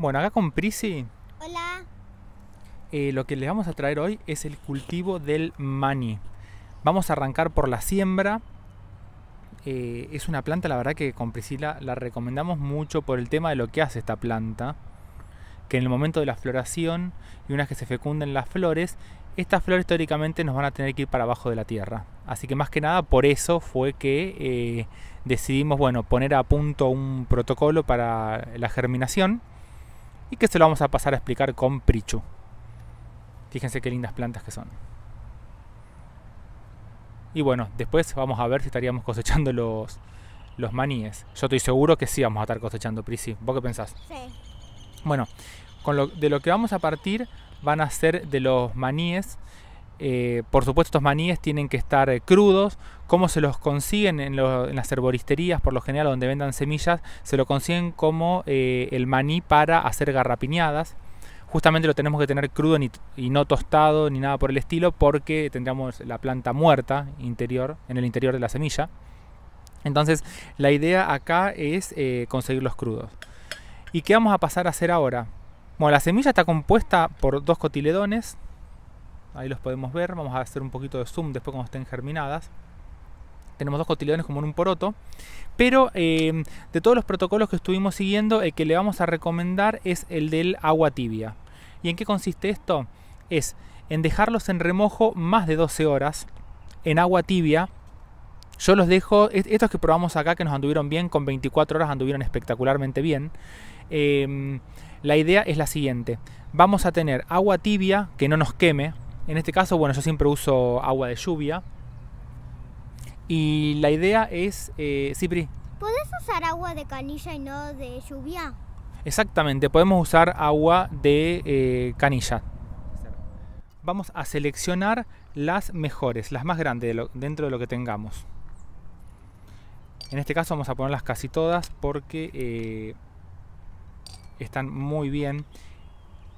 Bueno, acá con Prisi. Hola. Eh, lo que les vamos a traer hoy es el cultivo del maní. Vamos a arrancar por la siembra. Eh, es una planta, la verdad que con Priscila la recomendamos mucho por el tema de lo que hace esta planta. Que en el momento de la floración y una vez que se fecunden las flores, estas flores teóricamente nos van a tener que ir para abajo de la tierra. Así que más que nada por eso fue que eh, decidimos bueno, poner a punto un protocolo para la germinación y que se lo vamos a pasar a explicar con Prichu. Fíjense qué lindas plantas que son. Y bueno, después vamos a ver si estaríamos cosechando los, los maníes. Yo estoy seguro que sí vamos a estar cosechando, Prisi. ¿Vos qué pensás? Sí. Bueno, con de lo que vamos a partir van a ser de los maníes eh, por supuesto, estos maníes tienen que estar eh, crudos. ¿Cómo se los consiguen en, las herboristerías, por lo general, donde vendan semillas? Se lo consiguen como eh, el maní para hacer garrapiñadas. Justamente lo tenemos que tener crudo y no tostado ni nada por el estilo, porque tendríamos la planta muerta interior, en el interior de la semilla. Entonces, la idea acá es conseguirlos crudos. ¿Y qué vamos a pasar a hacer ahora? Bueno, la semilla está compuesta por dos cotiledones, ahí los podemos ver, vamos a hacer un poquito de zoom después cuando estén germinadas. Tenemos dos cotiledones como en un poroto, pero eh, de todos los protocolos que estuvimos siguiendo, el que le vamos a recomendar es el del agua tibia. ¿Y en qué consiste esto? Es en dejarlos en remojo más de 12 horas en agua tibia. Yo los dejo, estos que probamos acá que nos anduvieron bien, con 24 horas anduvieron espectacularmente bien. Em, la idea es la siguiente, vamos a tener agua tibia que no nos queme, en este caso, bueno, yo siempre uso agua de lluvia. Y la idea es, eh, Cipri. ¿Podés usar agua de canilla y no de lluvia? Exactamente, podemos usar agua de eh, canilla. Vamos a seleccionar las mejores, las más grandes dentro de lo que tengamos. En este caso vamos a ponerlas casi todas porque eh, están muy bien.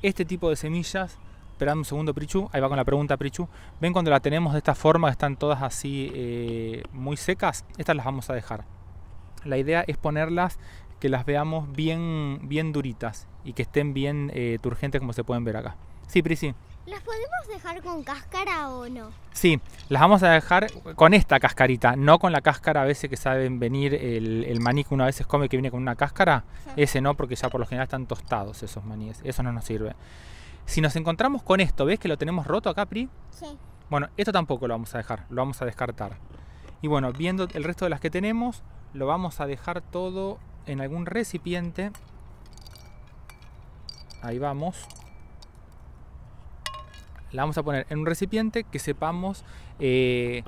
Este tipo de semillas esperando un segundo, Prichu. Ahí va con la pregunta, Prichu. ¿Ven cuando la tenemos de esta forma, están todas así eh, muy secas? Estas las vamos a dejar. La idea es ponerlas que las veamos bien, bien duritas y que estén bien eh, turgentes como se pueden ver acá. Sí, Prisi. ¿Las podemos dejar con cáscara o no? Sí, las vamos a dejar con esta cascarita, no con la cáscara a veces que saben venir el, el maní que uno a veces come que viene con una cáscara. Ese no, porque ya por lo general están tostados esos maníes. Eso no nos sirve. Si nos encontramos con esto, ¿ves que lo tenemos roto acá, Pri? Sí. Bueno, esto tampoco lo vamos a dejar, lo vamos a descartar. Y bueno, viendo el resto de las que tenemos, lo vamos a dejar todo en algún recipiente. Ahí vamos. La vamos a poner en un recipiente que sepamos eh,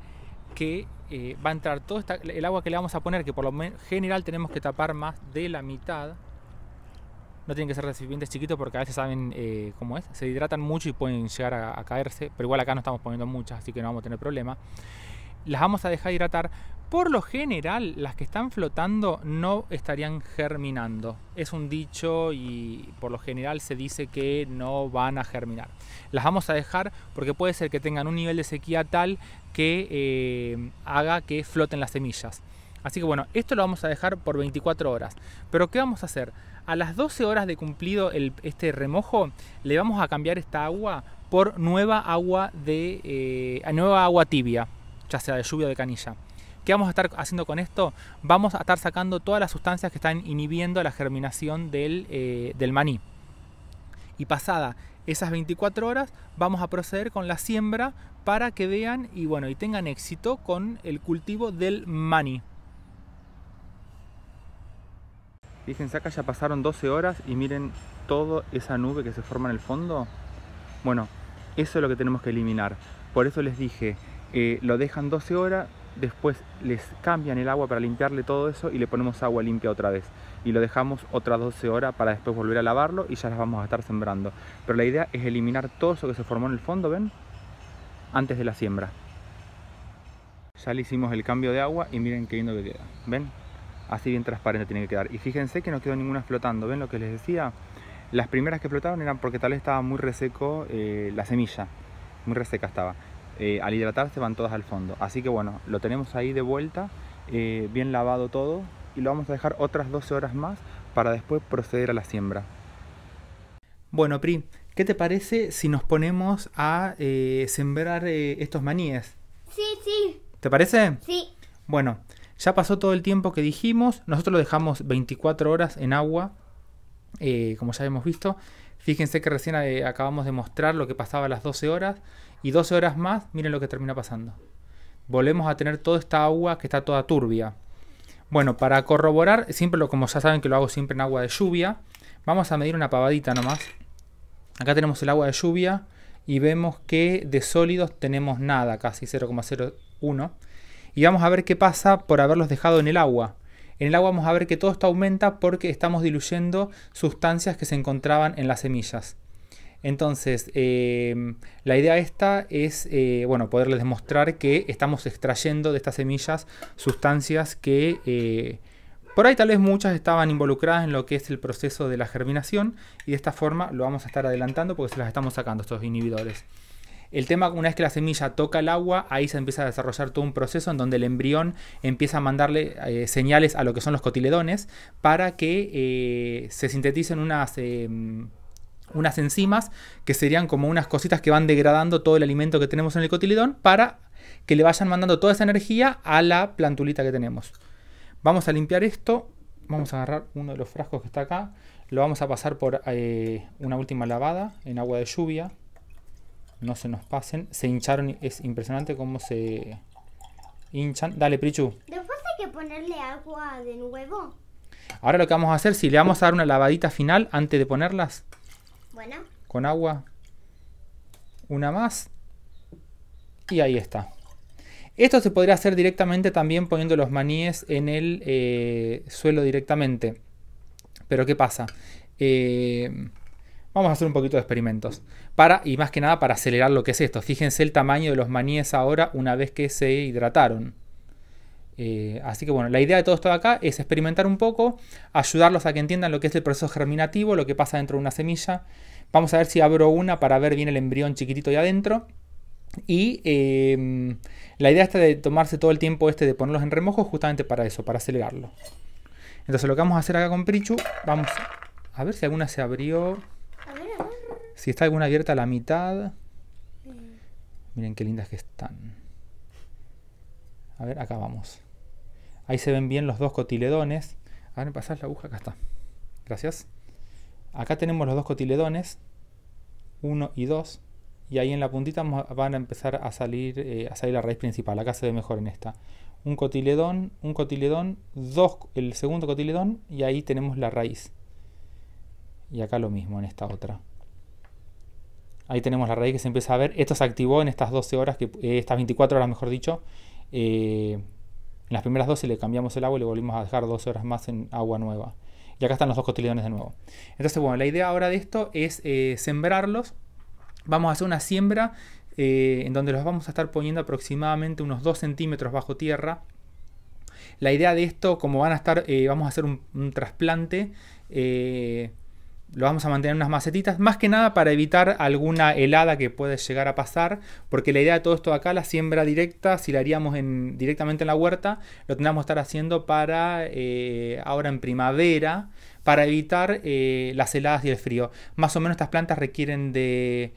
que eh, va a entrar todo el agua que le vamos a poner, que por lo general tenemos que tapar más de la mitad. No tienen que ser recipientes chiquitos porque a veces saben eh, cómo es. Se hidratan mucho y pueden llegar a, caerse. Pero igual acá no estamos poniendo muchas, así que no vamos a tener problema. Las vamos a dejar hidratar. Por lo general, las que están flotando no estarían germinando. Es un dicho y por lo general se dice que no van a germinar. Las vamos a dejar porque puede ser que tengan un nivel de sequía tal que eh, haga que floten las semillas. Así que bueno, esto lo vamos a dejar por 24 horas. Pero ¿qué vamos a hacer? A las 12 horas de cumplido este remojo, le vamos a cambiar esta agua por nueva agua de eh, nueva agua tibia, ya sea de lluvia o de canilla. ¿Qué vamos a estar haciendo con esto? Vamos a estar sacando todas las sustancias que están inhibiendo la germinación del, eh, del maní. Y pasada esas 24 horas vamos a proceder con la siembra para que vean y bueno y tengan éxito con el cultivo del maní. Fíjense acá ya pasaron 12 horas y miren toda esa nube que se forma en el fondo. Bueno, eso es lo que tenemos que eliminar. Por eso les dije, eh, lo dejan 12 horas, después les cambian el agua para limpiarle todo eso y le ponemos agua limpia otra vez. Y lo dejamos otras 12 horas para después volver a lavarlo y ya las vamos a estar sembrando. Pero la idea es eliminar todo eso que se formó en el fondo, ¿ven? Antes de la siembra. Ya le hicimos el cambio de agua y miren qué lindo que queda. ¿Ven? así bien transparente tiene que quedar. Y fíjense que no quedó ninguna flotando, ¿ven lo que les decía? Las primeras que flotaron eran porque tal vez estaba muy reseco eh, la semilla, muy reseca estaba. Eh, al hidratarse van todas al fondo. Así que bueno, lo tenemos ahí de vuelta, eh, bien lavado todo, y lo vamos a dejar otras 12 horas más para después proceder a la siembra. Bueno, Pri, ¿qué te parece si nos ponemos a sembrar estos maníes? Sí, sí. ¿Te parece? Sí. Bueno, ya pasó todo el tiempo que dijimos, nosotros lo dejamos 24 horas en agua, eh, como ya hemos visto. Fíjense que recién eh, acabamos de mostrar lo que pasaba a las 12 horas y 12 horas más, miren lo que termina pasando. Volvemos a tener toda esta agua que está toda turbia. Bueno, para corroborar, siempre lo, como ya saben que lo hago siempre en agua de lluvia, vamos a medir una pavadita nomás. Acá tenemos el agua de lluvia y vemos que de sólidos tenemos nada, casi 0,01 y vamos a ver qué pasa por haberlos dejado en el agua. En el agua vamos a ver que todo esto aumenta porque estamos diluyendo sustancias que se encontraban en las semillas. Entonces, eh, la idea esta es, eh, bueno, poderles demostrar que estamos extrayendo de estas semillas sustancias que eh, por ahí tal vez muchas estaban involucradas en lo que es el proceso de la germinación y de esta forma lo vamos a estar adelantando porque se las estamos sacando estos inhibidores. El tema, una vez que la semilla toca el agua, ahí se empieza a desarrollar todo un proceso en donde el embrión empieza a mandarle eh, señales a lo que son los cotiledones para que eh, se sinteticen unas, em, unas enzimas que serían como unas cositas que van degradando todo el alimento que tenemos en el cotiledón para que le vayan mandando toda esa energía a la plantulita que tenemos. Vamos a limpiar esto. Vamos a agarrar uno de los frascos que está acá. Lo vamos a pasar por eh, una última lavada en agua de lluvia no se nos pasen. Se hincharon, es impresionante cómo se hinchan. Dale, Prichu. Después hay que ponerle agua de nuevo. Ahora lo que vamos a hacer, si le vamos a dar una lavadita final antes de ponerlas. Bueno. Con agua. Una más. Y ahí está. Esto se podría hacer directamente también poniendo los maníes en el eh, suelo directamente. Pero ¿qué pasa? Eh, Vamos a hacer un poquito de experimentos. Para, y más que nada para acelerar lo que es esto. Fíjense el tamaño de los maníes ahora una vez que se hidrataron. Eh, así que bueno, la idea de todo esto de acá es experimentar un poco, ayudarlos a que entiendan lo que es el proceso germinativo, lo que pasa dentro de una semilla. Vamos a ver si abro una para ver bien el embrión chiquitito ahí adentro. Y em, la idea está de tomarse todo el tiempo este de ponerlos en remojo justamente para eso, para acelerarlo. Entonces lo que vamos a hacer acá con Prichu, vamos a ver si alguna se abrió. Si está alguna abierta a la mitad. Miren qué lindas que están. A ver, acá vamos. Ahí se ven bien los dos cotiledones. A ver, la aguja, acá está. Gracias. Acá tenemos los dos cotiledones. Uno y dos. Y ahí en la puntita van a empezar a salir, eh, a salir la raíz principal. Acá se ve mejor en esta. Un cotiledón, un cotiledón, dos, el segundo cotiledón y ahí tenemos la raíz. Y acá lo mismo en esta otra. Ahí tenemos la raíz que se empieza a ver. Esto se activó en estas 12 horas, que, eh, estas 24 horas mejor dicho. Eh, en las primeras 12 le cambiamos el agua y le volvimos a dejar 12 horas más en agua nueva. Y acá están los dos cotiledones de nuevo. Entonces, bueno, la idea ahora de esto es eh, sembrarlos. Vamos a hacer una siembra en donde los vamos a estar poniendo aproximadamente unos 2 centímetros bajo tierra. La idea de esto, como van a estar, vamos a hacer un, trasplante lo vamos a mantener en unas macetitas, más que nada para evitar alguna helada que puede llegar a pasar, porque la idea de todo esto acá, la siembra directa, si la haríamos en, directamente en la huerta, lo tendríamos que estar haciendo para eh, ahora en primavera, para evitar eh, las heladas y el frío. Más o menos estas plantas requieren de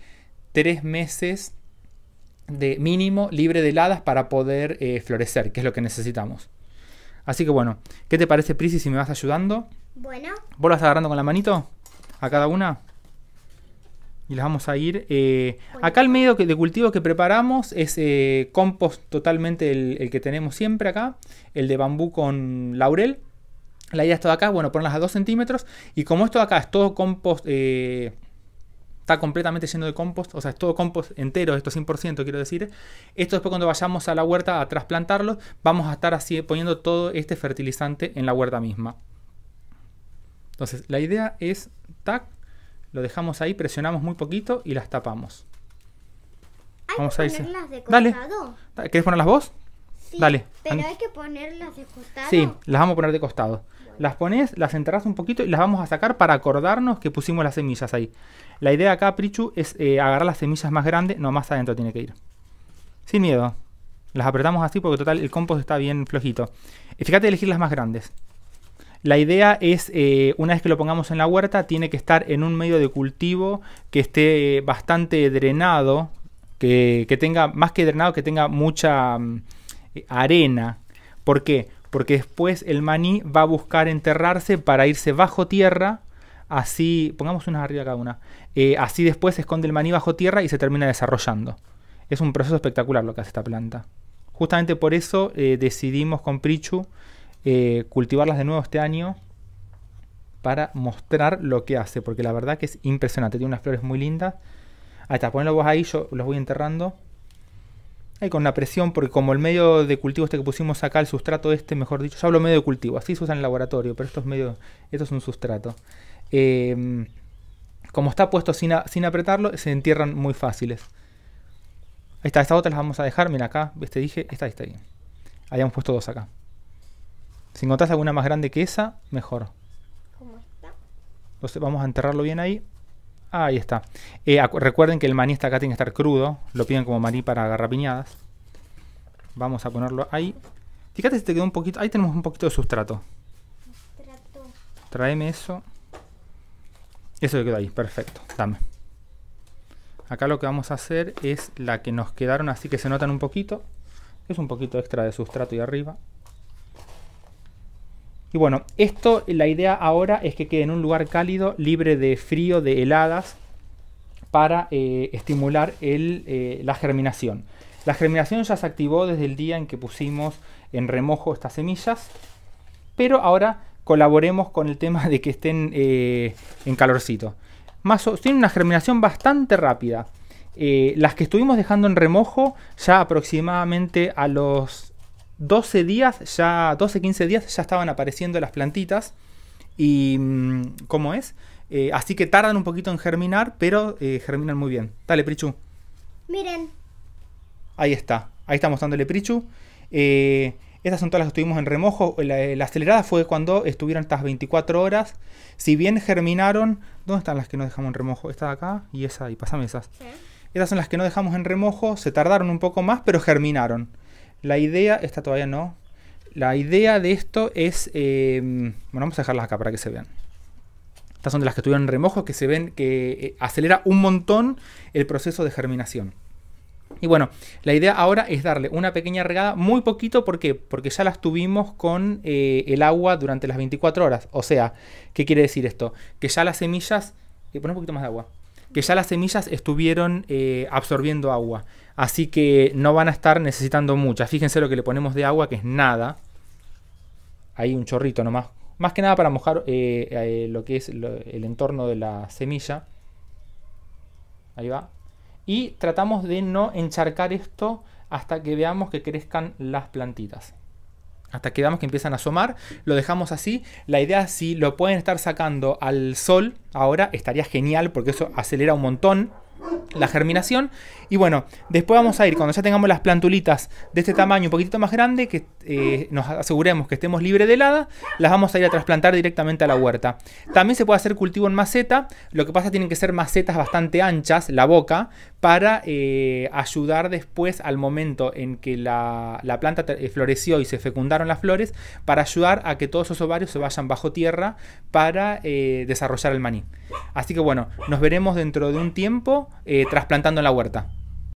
tres meses de mínimo libre de heladas para poder eh, florecer, que es lo que necesitamos. Así que bueno, ¿qué te parece, Prisi, si me vas ayudando? Bueno. ¿Vos lo vas agarrando con la manito? a cada una. Y las vamos a ir. Eh, acá el medio de cultivo que preparamos es eh, compost totalmente el, que tenemos siempre acá. El de bambú con laurel. La idea es toda acá, bueno, ponerlas a 2 centímetros. Y como esto de acá es todo compost, eh, está completamente lleno de compost, o sea, es todo compost entero, esto 100% quiero decir. Esto después cuando vayamos a la huerta a trasplantarlo, vamos a estar así poniendo todo este fertilizante en la huerta misma. Entonces, la idea es, tac, lo dejamos ahí, presionamos muy poquito y las tapamos. Hay Vamos que a ponerlas de costado. ¿Quieres ¿Querés ponerlas vos? Sí, Pero hay que ponerlas de costado. Sí, las vamos a poner de costado. Las pones, las enterras un poquito y las vamos a sacar para acordarnos que pusimos las semillas ahí. La idea acá, Prichu, es eh, agarrar las semillas más grandes, no más adentro tiene que ir. Sin miedo. Las apretamos así porque total el compost está bien flojito. Y fíjate elegir las más grandes. La idea es, eh, una vez que lo pongamos en la huerta, tiene que estar en un medio de cultivo que esté bastante drenado, que, tenga, más que drenado, que tenga mucha mm, eh, arena. ¿Por qué? Porque después el maní va a buscar enterrarse para irse bajo tierra. Así, pongamos unas arriba cada una. Eh, así después se esconde el maní bajo tierra y se termina desarrollando. Es un proceso espectacular lo que hace esta planta. Justamente por eso decidimos con Prichu eh, cultivarlas de nuevo este año para mostrar lo que hace, porque la verdad que es impresionante, tiene unas flores muy lindas. Ahí está, ponelo vos ahí, yo los voy enterrando. Ahí con la presión, porque como el medio de cultivo este que pusimos acá, el sustrato este, mejor dicho, yo hablo medio de cultivo, así se usa en el laboratorio, pero esto es medio, esto es un sustrato. Em, como está puesto sin, apretarlo, se entierran muy fáciles. Ahí está, estas otras las vamos a dejar, mira acá, te este dije, esta, está ahí. Habíamos puesto dos acá. Si encontrás alguna más grande que esa, mejor. ¿Cómo está? vamos a enterrarlo bien ahí. ahí está. Eh, recuerden que el maní está acá tiene que estar crudo. Lo piden como maní para agarrapiñadas. Vamos a ponerlo ahí. Fíjate si te quedó un poquito. Ahí tenemos un poquito de sustrato. Sustrato. Traeme eso. Eso que quedó ahí. Perfecto. Dame. Acá lo que vamos a hacer es la que nos quedaron así que se notan un poquito. Es un poquito extra de sustrato y arriba. Y bueno, esto, la idea ahora es que quede en un lugar cálido, libre de frío, de heladas, para eh, estimular eh, la germinación. La germinación ya se activó desde el día en que pusimos en remojo estas semillas, pero ahora colaboremos con el tema de que estén eh, en calorcito. Más o, tiene una germinación bastante rápida. las que estuvimos dejando en remojo ya aproximadamente a los 12 días, ya 12, 15 días ya estaban apareciendo las plantitas. Y mm, ¿cómo es? Eh, así que tardan un poquito en germinar, pero eh, germinan muy bien. Dale, Prichu. Miren. Ahí está. Ahí está mostrándole Prichu. Eh, estas son todas las que estuvimos en remojo. La, acelerada fue cuando estuvieron estas 24 horas. Si bien germinaron. ¿Dónde están las que no dejamos en remojo? Esta de acá y esa y Pásame esas. Estas son las que no dejamos en remojo. Se tardaron un poco más, pero germinaron. La idea, esta todavía no. La idea de esto es, eh, bueno, vamos a dejarlas acá para que se vean. Estas son de las que estuvieron remojo, que se ven que eh, acelera un montón el proceso de germinación. Y bueno, la idea ahora es darle una pequeña regada, muy poquito, ¿por qué? Porque ya las tuvimos con eh, el agua durante las 24 horas. O sea, ¿qué quiere decir esto? Que ya las semillas, que pon un poquito más de agua, que ya las semillas estuvieron absorbiendo agua. Así que no van a estar necesitando muchas. Fíjense lo que le ponemos de agua, que es nada. Ahí un chorrito nomás. Más que nada para mojar eh, eh, lo que es el entorno de la semilla. Ahí va. Y tratamos de no encharcar esto hasta que veamos que crezcan las plantitas. Hasta que veamos que empiezan a asomar. Lo dejamos así. La idea si lo pueden estar sacando al sol ahora estaría genial porque eso acelera un montón la germinación. Y bueno, después vamos a ir, cuando ya tengamos las plantulitas de este tamaño un poquitito más grande, que eh, nos aseguremos que estemos libre de helada, las vamos a ir a trasplantar directamente a la huerta. También se puede hacer cultivo en maceta, lo que pasa tienen que ser macetas bastante anchas, la boca, para eh, ayudar después al momento en que la, planta eh, floreció y se fecundaron las flores, para ayudar a que todos esos ovarios se vayan bajo tierra para desarrollar el maní. Así que bueno, nos veremos dentro de un tiempo eh, trasplantando en la huerta.